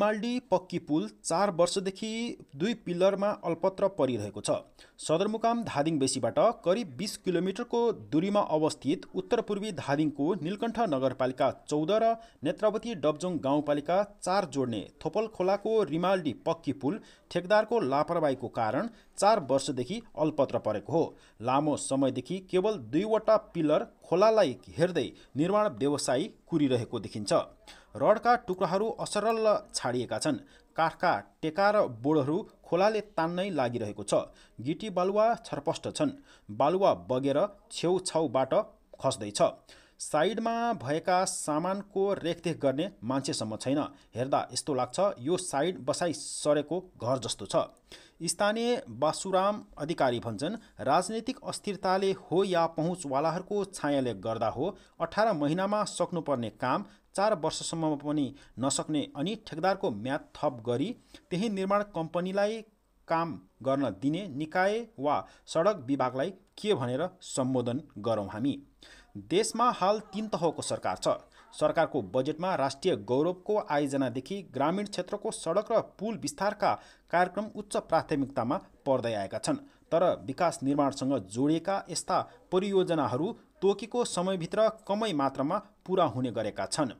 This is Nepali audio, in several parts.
हिमाल्डी पक्की पुल चार वर्षदेखि दुई पिल्लरमा अल्पत्र परिरहेको छ सदरमुकाम धादिङ बेसीबाट करिब बिस किलोमिटरको दूरीमा अवस्थित उत्तरपूर्वी धादिङको निलकण्ठ नगरपालिका चौध र नेत्रावती डब्जोङ गाउँपालिका चार जोड्ने थोपल खोलाको रिमाल्डी पक्की पुल ठेकदारको लापरवाहीको कारण चार वर्षदेखि अल्पत्र परेको हो लामो समयदेखि केवल दुईवटा पिल्लर खोलालाई हेर्दै निर्माण व्यवसायी कुरिरहेको देखिन्छ रडका टुक्राहरू असरल छाडिएका छन् काठका टेका र बोर्डहरू खोलाले तान्नै लागिरहेको छ गिटी बालुवा छरपष्ट छन् बालुवा बगेर छेउछाउबाट खस्दैछ साइडमा भएका सामानको रेखदेख गर्ने मान्छेसम्म छैन हेर्दा यस्तो लाग्छ यो साइड बसाइ सरेको घर जस्तो छ स्थानीय बासुराम अधिकारी भन्छन् राजनैतिक अस्थिरताले हो या पहुँचवालाहरूको छायाले गर्दा हो अठार महिनामा सक्नुपर्ने काम चार वर्षसम्म पनि नसक्ने अनि ठेकदारको म्याद थप गरी त्यही निर्माण कम्पनीलाई काम गर्न दिने निकाय वा सडक विभागलाई के भनेर सम्बोधन गरौँ हामी देशमा हाल तिन तहको सरकार छ सरकारको बजेटमा राष्ट्रिय गौरवको आयोजनादेखि ग्रामीण क्षेत्रको सडक र पुल विस्तारका कार्यक्रम उच्च प्राथमिकतामा पर्दै आएका छन् तर विकास निर्माणसँग जोडिएका यस्ता परियोजनाहरू तोकेको समयभित्र कमै मात्रामा पुरा हुने गरेका छन्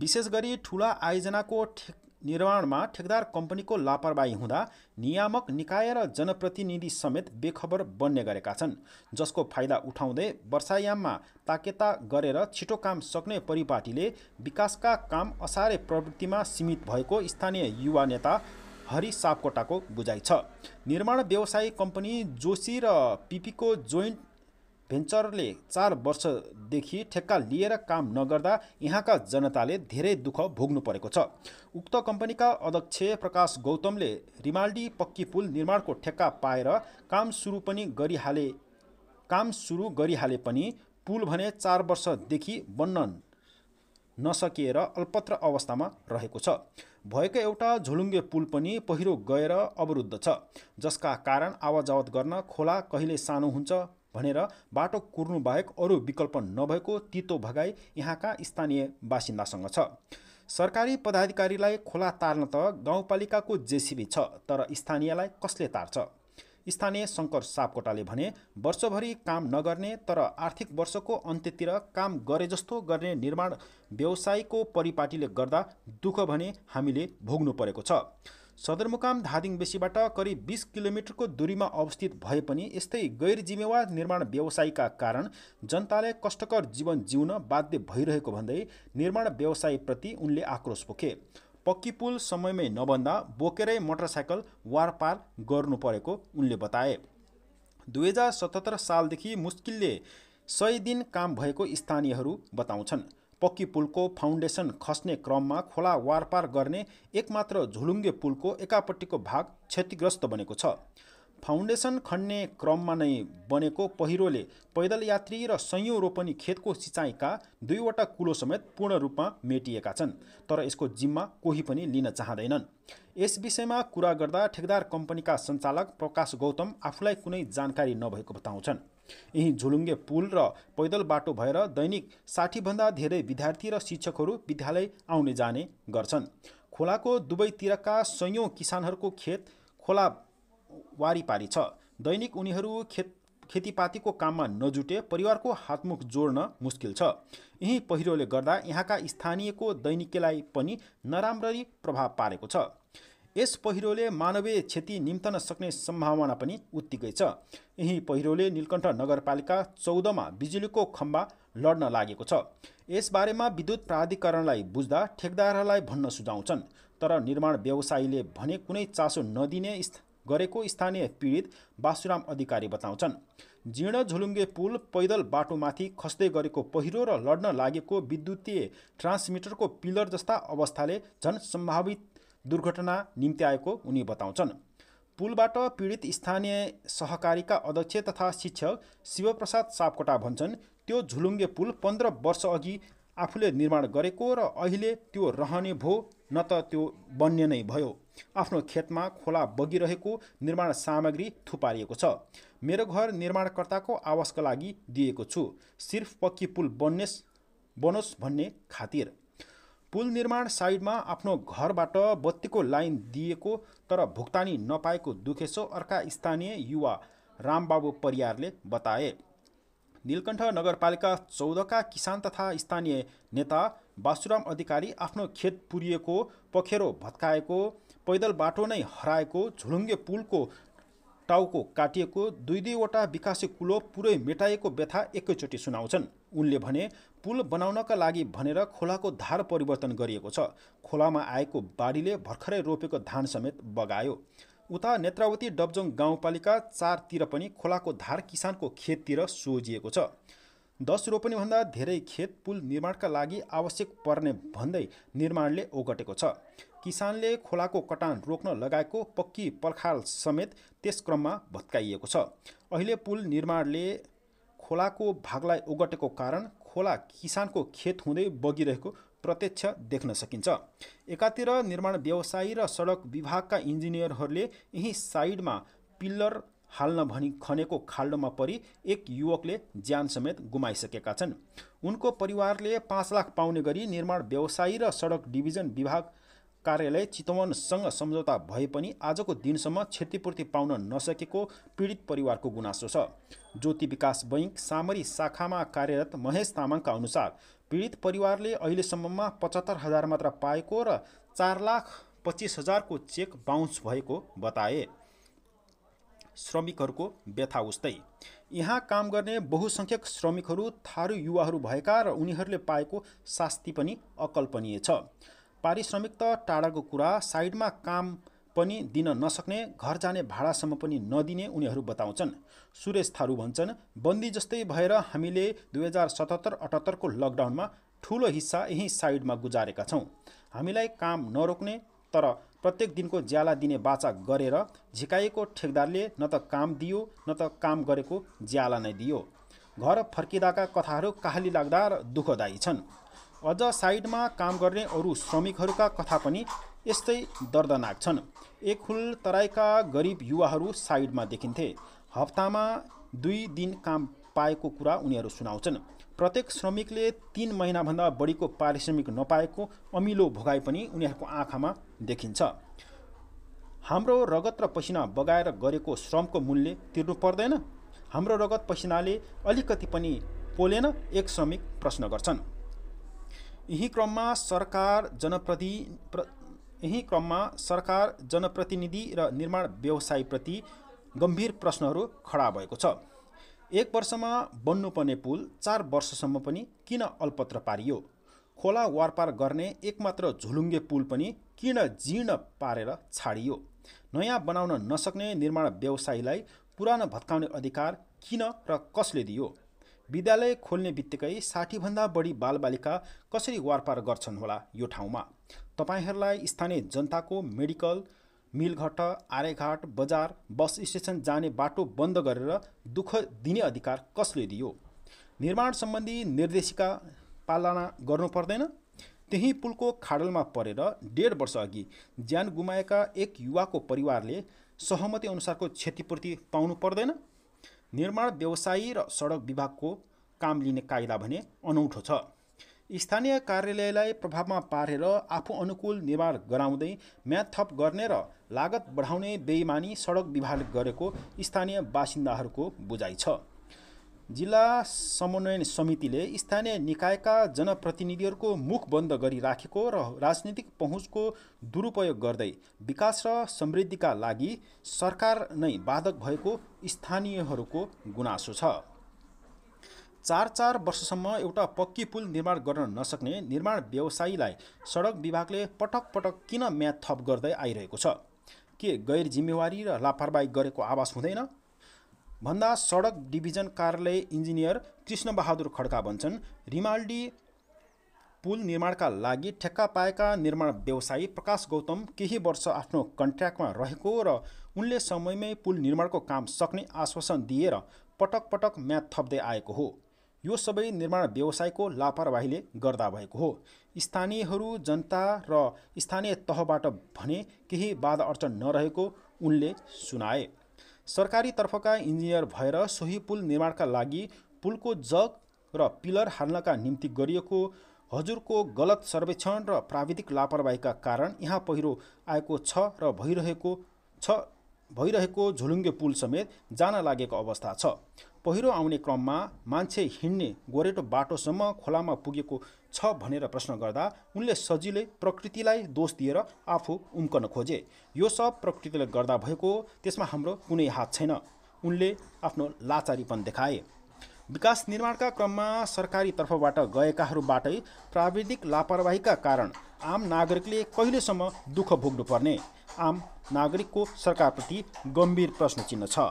विशेष गरी ठुला आयोजनाको ठेक निर्माणमा ठेकदार कम्पनीको लापरवाही हुँदा नियामक निकाय र जनप्रतिनिधि समेत बेखबर बन्ने गरेका छन् जसको फाइदा उठाउँदै वर्षायाममा ताकेता गरेर छिटो काम सक्ने परिपाटीले विकासका काम असारे प्रवृत्तिमा सीमित भएको स्थानीय युवा नेता हरि सापकोटाको बुझाइ छ निर्माण व्यवसायी कम्पनी जोशी र पिपीको जोइन्ट भेन्चरले चार वर्षदेखि ठेक्का लिएर काम नगर्दा यहाँका जनताले धेरै दुःख भोग्नु परेको छ उक्त कम्पनीका अध्यक्ष प्रकाश गौतमले रिमाल्डी पक्की पुल निर्माणको ठेक्का पाएर काम सुरु पनि गरिहाले काम सुरु गरिहाले पनि पुल भने चार वर्षदेखि बन्न नसकिएर अल्पत्र अवस्थामा रहेको छ भएको एउटा झोलुङ्गे पुल पनि पहिरो गएर अवरुद्ध छ जसका कारण आवाजावत गर्न खोला कहिले सानो हुन्छ भनेर बाटो कुर्नु बाहेक अरू विकल्प नभएको तितो भगाई यहाँका स्थानीय बासिन्दासँग छ सरकारी पदाधिकारीलाई खोला तार्न त गाउँपालिकाको जेसिबी छ तर स्थानीयलाई कसले तार्छ स्थानीय शङ्कर सापकोटाले भने वर्षभरि काम नगर्ने तर आर्थिक वर्षको अन्त्यतिर काम गरे जस्तो गर्ने निर्माण व्यवसायको परिपाटीले गर्दा दुःख भने हामीले भोग्नु परेको छ सदरमुकाम धादिङ बेसीबाट करिब बिस किलोमिटरको दूरीमा अवस्थित भए पनि यस्तै गैर जिम्मेवार निर्माण व्यवसायका कारण जनताले कष्टकर जीवन जिउन बाध्य भइरहेको भन्दै निर्माण व्यवसायप्रति उनले आक्रोश पोखे पक्की पुल समयमै नबन्दा बोकेरै मोटरसाइकल वारपार गर्नु परेको उनले बताए दुई हजार सतहत्तर सालदेखि मुस्किलले सय दिन काम भएको स्थानीयहरू बताउँछन् पक्की पुलको फाउन्डेसन खस्ने क्रममा खोला वारपार गर्ने एकमात्र झुलुङ्गे पुलको एकापट्टिको भाग क्षतिग्रस्त बनेको छ फाउन्डेसन खन्ने क्रममा नै बनेको पहिरोले पैदल यात्री र सयौँ रोपनी खेतको सिँचाइका दुईवटा कुलो समेत पूर्ण रूपमा मेटिएका छन् तर यसको जिम्मा कोही पनि लिन चाहँदैनन् यस विषयमा कुरा गर्दा ठेकदार कम्पनीका सञ्चालक प्रकाश गौतम आफूलाई कुनै जानकारी नभएको बताउँछन् यही झुलुङ्गे पुल र पैदल बाटो भएर दैनिक साठीभन्दा धेरै विद्यार्थी र शिक्षकहरू विद्यालय आउने जाने गर्छन् खोलाको दुवैतिरका सयौँ किसानहरूको खेत खोला वारिपारी छ दैनिक उनीहरू खेत खेतीपातीको काममा नजुटे परिवारको हातमुख जोड्न मुस्किल छ यही पहिरोले गर्दा यहाँका स्थानीयको दैनिकीलाई पनि नराम्ररी प्रभाव पारेको छ यस पहिरोले मानवीय क्षति निम्तन सक्ने सम्भावना पनि उत्तिकै छ यही पहिरोले नीलकण्ठ नगरपालिका चौधमा बिजुलीको खम्बा लड्न लागेको छ यसबारेमा विद्युत प्राधिकरणलाई बुझ्दा ठेकदारहरूलाई भन्न सुझाउँछन् तर निर्माण व्यवसायीले भने कुनै चासो नदिने गरेको स्थानीय पीडित बासुराम अधिकारी बताउँछन् जीर्ण झुलुङ्गे पुल पैदल बाटोमाथि खस्दै गरेको पहिरो र लड्न लागेको विद्युतीय ट्रान्समिटरको पिलर जस्ता अवस्थाले झन् सम्भावित दुर्घटना निम्ति आएको उनी बताउँछन् पुलबाट पीडित स्थानीय सहकारीका अध्यक्ष तथा शिक्षक शिवप्रसाद सापकोटा भन्छन् त्यो झुलुङ्गे पुल पन्ध्र अघि आफूले निर्माण गरेको र अहिले त्यो रहने भो न त त्यो बन्ने नै भयो आफ्नो खेतमा खोला बगिरहेको निर्माण सामग्री थुपारिएको छ मेरो घर निर्माणकर्ताको आवासका लागि दिएको छु सिर्फ पक्की पुल बन्नेस् बनोस् भन्ने खातिर पुल निर्माण साइडमा आफ्नो घरबाट बत्तीको लाइन दिएको तर भुक्तानी नपाएको दुखेसो अर्का स्थानीय युवा रामबाबु परियारले बताए नीलकण्ठ नगरपालिका चौधका किसान तथा स्थानीय नेता बासुराम अधिकारी आफ्नो खेत पुरिएको पखेरो भत्काएको पैदल बाटो नै हराएको झुलुङ्गे पुलको टाउको काटिएको दुई दुईवटा विकासे कुलो पुरै मेटाइएको व्यथा एकैचोटि सुनाउँछन् उनले भने पुल बनाउनका लागि भनेर खोलाको धार परिवर्तन गरिएको छ खोलामा आएको बाढीले भर्खरै रोपेको धान समेत बगायो उता नेत्रावती डब्जोङ गाउँपालिका चारतिर पनि खोलाको धार किसानको खेततिर सोझिएको छ दस रोपनीभन्दा धेरै खेत पुल निर्माणका लागि आवश्यक पर्ने भन्दै निर्माणले ओगटेको छ किसानले खोलाको कटान रोक्न लगाएको पक्की पर्खाल समेत त्यस क्रममा भत्काइएको छ अहिले पुल निर्माणले खोलाको भागलाई ओगटेको कारण खोला किसानको खेत हुँदै बगिरहेको प्रत्यक्ष देख्न सकिन्छ एकातिर निर्माण व्यवसायी र सडक विभागका इन्जिनियरहरूले यही साइडमा पिल्लर हाल्न भनी खनेको खाल्डोमा परि एक युवकले ज्यान समेत गुमाइसकेका छन् उनको परिवारले पाँच लाख पाउने गरी निर्माण व्यवसायी र सडक डिभिजन विभाग कार्यालय चितवनसँग सम्झौता भए पनि आजको दिनसम्म क्षतिपूर्ति पाउन नसकेको पीडित परिवारको गुनासो छ ज्योति विकास बैङ्क सामरी शाखामा कार्यरत महेश तामाङका अनुसार पीडित परिवारले अहिलेसम्ममा पचहत्तर हजार मात्र पाएको र चार लाख पच्चिस हजारको चेक बााउन्स भएको बताए श्रमिकहरूको व्यथा उस्तै यहाँ काम गर्ने बहुसङ्ख्यक श्रमिकहरू थारू युवाहरू भएका र उनीहरूले पाएको शास्ति पनि अकल्पनीय छ पारिश्रमिक त टाढाको कुरा साइडमा काम पनि दिन नसक्ने घर जाने भाडासम्म पनि नदिने उनीहरू बताउँछन् सुरेश थारू भन्छन् बन्दी जस्तै भएर हामीले दुई हजार सतहत्तर अठहत्तरको लकडाउनमा ठुलो हिस्सा यही साइडमा गुजारेका छौँ हामीलाई काम नरोक्ने तर प्रत्येक दिनको ज्याला दिने बाचा गरेर झिकाएको ठेकदारले न त काम दियो न त काम गरेको ज्याला नै दियो घर फर्किँदाका कथाहरू काहली लाग्दा र दुःखदायी छन् अझ साइडमा काम गर्ने अरू श्रमिकहरूका कथा पनि यस्तै दर्दनाक छन् एकहुल तराईका गरिब युवाहरू साइडमा देखिन्थे हप्तामा दुई दिन काम पाएको कुरा उनीहरू सुनाउँछन् प्रत्येक श्रमिकले तिन महिनाभन्दा बढीको पारिश्रमिक नपाएको अमिलो भोगाई पनि उनीहरूको आँखामा देखिन्छ हाम्रो रगत र पसिना बगाएर गरेको श्रमको मूल्य तिर्नु पर्दैन हाम्रो रगत पसिनाले अलिकति पनि पोलेन एक श्रमिक प्रश्न गर्छन् यही क्रममा सरकार जनप्रति प्र... यही क्रममा सरकार जनप्रतिनिधि र निर्माण व्यवसायप्रति गम्भीर प्रश्नहरू खडा भएको छ एक वर्षमा बन्नुपर्ने पुल चार वर्षसम्म पनि किन अल्पत्र पारियो खोला वारपार गर्ने एकमात्र झुलुङ्गे पुल पनि किन जीर्ण पारेर छाडियो नयाँ बनाउन नसक्ने निर्माण व्यवसायीलाई पुरानो भत्काउने अधिकार किन र कसले दियो विद्यालय खोल्ने बित्तिकै साठीभन्दा बढी बालबालिका कसरी वारपार गर्छन् होला यो ठाउँमा तपाईँहरूलाई स्थानीय जनताको मेडिकल मिलघट आर्यघाट बजार बस स्टेसन जाने बाटो बन्द गरेर दुःख दिने अधिकार कसले दियो निर्माण सम्बन्धी निर्देशिका पालना गर्नु पर्दैन त्यही पुलको खाडलमा परेर डेढ वर्षअघि ज्यान गुमाएका एक युवाको परिवारले सहमति अनुसारको क्षतिपूर्ति पाउनु पर्दैन निर्माण व्यवसायी र सडक विभागको काम लिने कायदा भने अनौठो छ स्थानीय कार्यालयलाई प्रभावमा पारेर आफू अनुकूल निर्माण गराउँदै म्याद थप गर्ने र लागत बढाउने बेइमानी सडक विभागले गरेको स्थानीय बासिन्दाहरूको बुझाइ छ जिल्ला समन्वयन समितिले स्थानीय निकायका जनप्रतिनिधिहरूको मुख बन्द गरिराखेको र राजनीतिक पहुँचको दुरुपयोग गर्दै विकास र समृद्धिका लागि सरकार नै बाधक भएको स्थानीयहरूको गुनासो छ चार चार वर्षसम्म एउटा पक्की पुल निर्माण गर्न नसक्ने निर्माण व्यवसायीलाई सडक विभागले पटक पटक किन म्याद थप गर्दै आइरहेको छ के गैर जिम्मेवारी र लापरवाही गरेको आवाज हुँदैन भन्दा सडक डिभिजन कार्यालय इन्जिनियर कृष्णबहादुर खड्का भन्छन् रिमाल्डी पुल निर्माणका लागि ठेक्का पाएका निर्माण व्यवसायी प्रकाश गौतम केही वर्ष आफ्नो कन्ट्र्याक्टमा रहेको र उनले समयमै पुल निर्माणको काम सक्ने आश्वासन दिएर पटक पटक म्याद थप्दै आएको हो यो सबै निर्माण व्यवसायको लापरवाहीले गर्दा भएको हो स्थानीयहरू जनता र स्थानीय तहबाट भने केही बाधा अडचन नरहेको उनले सुनाए सरकारी तर्फका इन्जिनियर भएर सोही पुल निर्माणका लागि पुलको जग र पिलर हाल्नका निम्ति गरिएको हजुरको गलत सर्वेक्षण र प्राविधिक लापरवाहीका कारण यहाँ पहिरो आएको छ र भइरहेको छ भइरहेको झुलुङ्गे पुल समेत जान लागेको अवस्था छ पहिरो आउने क्रममा मान्छे हिँड्ने गोरेटो बाटोसम्म खोलामा पुगेको छ भनेर प्रश्न गर्दा उनले सजिलै प्रकृतिलाई दोष दिएर आफू उम्कन खोजे यो सब प्रकृतिले गर्दा भएको त्यसमा हाम्रो कुनै हात छैन उनले आफ्नो लाचारीपन देखाए विकास निर्माणका क्रममा सरकारी तर्फबाट गएकाहरूबाटै प्राविधिक लापरवाहीका कारण आम नागरिकले कहिलेसम्म दुःख भोग्नुपर्ने आम नागरिकको सरकारप्रति गम्भीर प्रश्न चिन्ह छ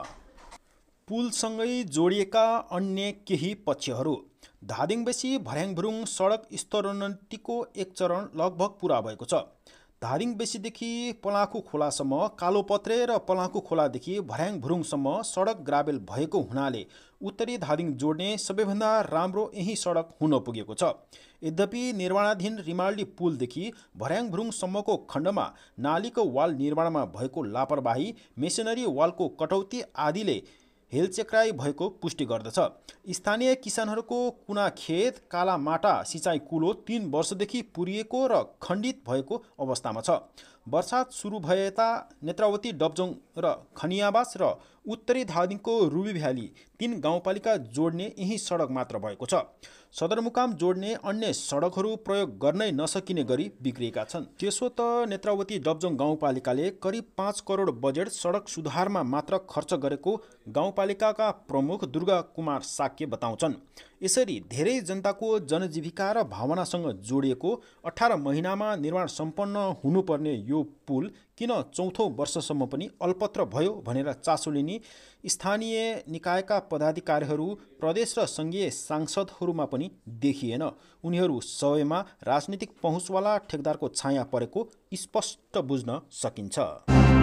पुलसँगै जोडिएका अन्य केही पक्षहरू धादिङबेसी भर्याङभुरुङ सडक स्तरोन्नतिको एक चरण लगभग पुरा भएको छ धारिङ बेसीदेखि पलाखु खोलासम्म कालोपत्रे र पलाखु खोलादेखि भर्याङ भुरुङसम्म सडक ग्राभेल भएको हुनाले उत्तरी धारिङ जोड्ने सबैभन्दा राम्रो यही सडक हुन पुगेको छ यद्यपि निर्माणाधीन रिमाल्डी पुलदेखि भर्याङ भुरुङसम्मको खण्डमा नालीको वाल निर्माणमा भएको लापरवाही मेसिनरी वालको कटौती आदिले हेलचेक्राई भएको पुष्टि गर्दछ स्थानीय किसानहरूको कुना खेत काला माटा सिँचाइ कुलो तिन वर्षदेखि पुरिएको र खण्डित भएको अवस्थामा छ वर्षात सुरु भएता नेत्रावती डब्जोङ र खनियावास र उत्तरी धादिङको रुबी भ्याली तिन गाउँपालिका जोड्ने यही सडक मात्र भएको छ सदरमुकाम जोड्ने अन्य सडकहरू प्रयोग गर्नै नसकिने गरी बिग्रिएका छन् त्यसो त नेत्रावती डब्जोङ गाउँपालिकाले करिब पाँच करोड बजेट सडक सुधारमा मात्र खर्च गरेको गाउँपालिकाका प्रमुख दुर्गा कुमार साक्य बताउँछन् यसरी धेरै जनताको जनजीविका र भावनासँग जोडिएको अठार महिनामा निर्माण सम्पन्न हुनुपर्ने यो पुल किन चौथो वर्षसम्म पनि अल्पत्र भयो भनेर चासो लिने स्थानीय निकायका पदाधिकारीहरू प्रदेश र सङ्घीय सांसदहरूमा पनि देखिएन उनीहरू सबैमा राजनीतिक पहुँचवाला ठेकदारको छाया परेको स्पष्ट बुझ्न सकिन्छ